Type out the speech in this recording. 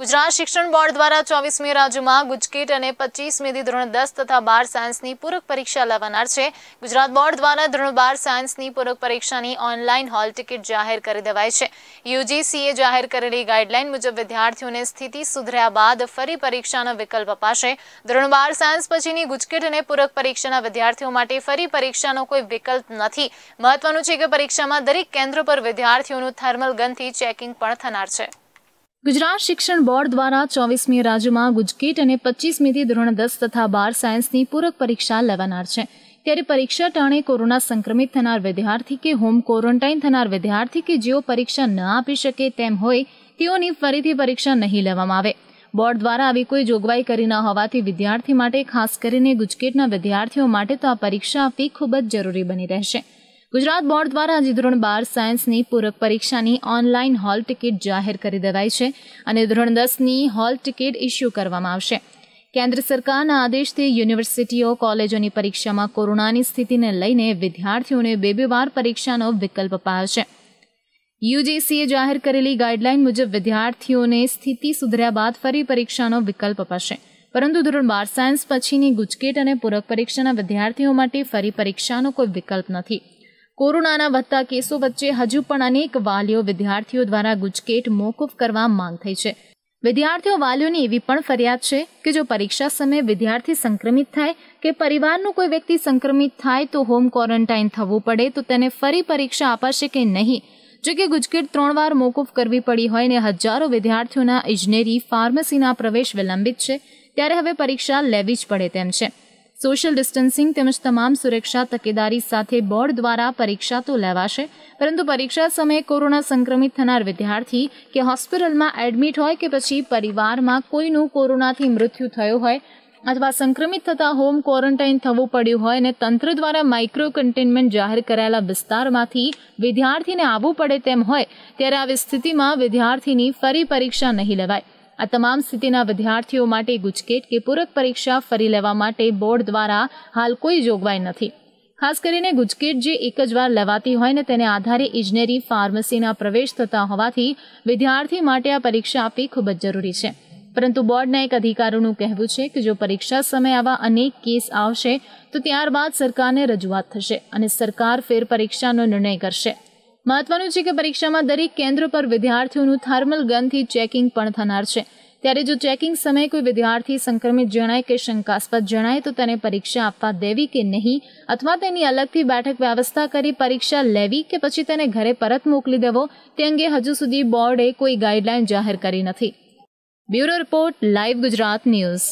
ગુજરાત શિક્ષણ બોર્ડ દ્વારા ચોવીસમી રાજ્યમાં ગુજકેટ અને પચીસમીથી ધોરણ દસ તથા બાર સાયન્સની પૂરક પરીક્ષા લેવાનાર છે ગુજરાત બોર્ડ દ્વારા ધોરણ બાર સાયન્સની પૂરક પરીક્ષાની ઓનલાઈન હોલ ટિકિટ જાહેર કરી દેવાય છે યુજીસીએ જાહેર કરેલી ગાઈડલાઈન મુજબ વિદ્યાર્થીઓને સ્થિતિ સુધર્યા બાદ ફરી પરીક્ષાનો વિકલ્પ અપાશે ધોરણ બાર સાયન્સ પછીની ગુજકેટ અને પૂરક પરીક્ષાના વિદ્યાર્થીઓ માટે ફરી પરીક્ષાનો કોઈ વિકલ્પ નથી મહત્વનું છે કે પરીક્ષામાં દરેક કેન્દ્રો પર વિદ્યાર્થીઓનું થર્મલ ગનથી ચેકિંગ પણ થનાર છે ગુજરાત શિક્ષણ બોર્ડ દ્વારા ચોવીસમી રાજ્યમાં ગુજકેટ અને પચીસમીથી ધોરણ દસ તથા બાર સાયન્સની પૂરક પરીક્ષા લેવાનાર છે ત્યારે પરીક્ષા ટાણે કોરોના સંક્રમિત થનાર વિદ્યાર્થી કે હોમ ક્વોરન્ટાઇન થનાર વિદ્યાર્થી કે જેઓ પરીક્ષા ન આપી શકે તેમ હોય તેઓની ફરીથી પરીક્ષા નહીં લેવામાં આવે બોર્ડ દ્વારા આવી કોઈ જોગવાઈ કરી ન હોવાથી વિદ્યાર્થી માટે ખાસ કરીને ગુજકેટના વિદ્યાર્થીઓ માટે તો આ પરીક્ષા આપવી ખૂબ જ જરૂરી બની રહેશે ગુજરાત બોર્ડ દ્વારા આજે ધોરણ બાર સાયન્સની પૂરક પરીક્ષાની ઓનલાઈન હોલ ટિકિટ જાહેર કરી દેવાઈ છે અને ધોરણ દસની હોલ ટિકિટ ઇસ્યુ કરવામાં આવશે કેન્દ્ર સરકારના આદેશથી યુનિવર્સિટીઓ કોલેજોની પરીક્ષામાં કોરોનાની સ્થિતિને લઈને વિદ્યાર્થીઓને બે બે વાર પરીક્ષાનો વિકલ્પ અપાયો છે યુજીસીએ જાહેર કરેલી ગાઈડલાઈન મુજબ વિદ્યાર્થીઓને સ્થિતિ સુધર્યા બાદ ફરી પરીક્ષાનો વિકલ્પ અપાશે પરંતુ ધોરણ બાર સાયન્સ પછીની ગુજકેટ અને પૂરક પરીક્ષાના વિદ્યાર્થીઓ માટે ફરી પરીક્ષાનો કોઈ વિકલ્પ નથી કોરોનાના વધતા કેસો વચ્ચે હજુ પણ અનેક વાલીઓ વિદ્યાર્થીઓ દ્વારા ગુજકેટ મોકૂફ કરવા માંગ થઈ છે વિદ્યાર્થીઓ વાલીઓની એવી પણ ફરિયાદ છે કે જો પરીક્ષા સમયે વિદ્યાર્થી સંક્રમિત થાય કે પરિવારનો કોઈ વ્યક્તિ સંક્રમિત થાય તો હોમ ક્વોરન્ટાઇન થવું પડે તો તેને ફરી પરીક્ષા અપાશે કે નહીં જો કે ગુજકેટ ત્રણ વાર મોકૂફ કરવી પડી હોય ને હજારો વિદ્યાર્થીઓના ઇજનેરી ફાર્મસીના પ્રવેશ વિલંબિત છે ત્યારે હવે પરીક્ષા લેવી જ પડે તેમ છે સોશિયલ ડિસ્ટન્સિંગ તેમજ તમામ સુરક્ષા તકેદારી સાથે બોર્ડ દ્વારા પરીક્ષા તો લેવાશે પરંતુ પરીક્ષા સમયે કોરોના સંક્રમિત થનાર વિદ્યાર્થી કે હોસ્પિટલમાં એડમિટ હોય કે પછી પરિવારમાં કોઈનું કોરોનાથી મૃત્યુ થયું હોય અથવા સંક્રમિત થતા હોમ ક્વોરન્ટાઇન થવું પડ્યું હોય અને તંત્ર દ્વારા માઇક્રો કન્ટેનમેન્ટ જાહેર કરાયેલા વિસ્તારમાંથી વિદ્યાર્થીને આવવું પડે તેમ હોય ત્યારે આવી સ્થિતિમાં વિદ્યાર્થીની ફરી પરીક્ષા નહીં લેવાય આ તમામ સ્થિતિના વિદ્યાર્થીઓ માટે ગુજકેટ કે પૂરક પરીક્ષા ફરી લેવા માટે બોર્ડ દ્વારા હાલ કોઈ જોગવાઈ નથી ખાસ કરીને ગુજકેટ જે એક જ વાર લેવાતી હોય ને તેને આધારે ઇજનેરી ફાર્મસીના પ્રવેશ થતા હોવાથી વિદ્યાર્થી માટે આ પરીક્ષા આપવી ખૂબ જ જરૂરી છે પરંતુ બોર્ડના એક અધિકારીનું કહેવું છે કે જો પરીક્ષા સમયે આવા અનેક કેસ આવશે તો ત્યારબાદ સરકારને રજૂઆત થશે અને સરકાર ફેર પરીક્ષાનો નિર્ણય કરશે મહત્વનું છે કે પરીક્ષામાં દરેક કેન્દ્ર પર વિદ્યાર્થીઓનું થર્મલ ગનથી ચેકિંગ પણ થનાર છે ત્યારે જો ચેકિંગ સમયે કોઈ વિદ્યાર્થી સંક્રમિત જણાય કે શંકાસ્પદ જણાય તો તેને પરીક્ષા આપવા દેવી કે નહીં અથવા તેની અલગથી બેઠક વ્યવસ્થા કરી પરીક્ષા લેવી કે પછી તેને ઘરે પરત મોકલી દેવો તે અંગે હજુ સુધી બોર્ડે કોઈ ગાઈડલાઈન જાહેર કરી નથી bureau report live Gujarat news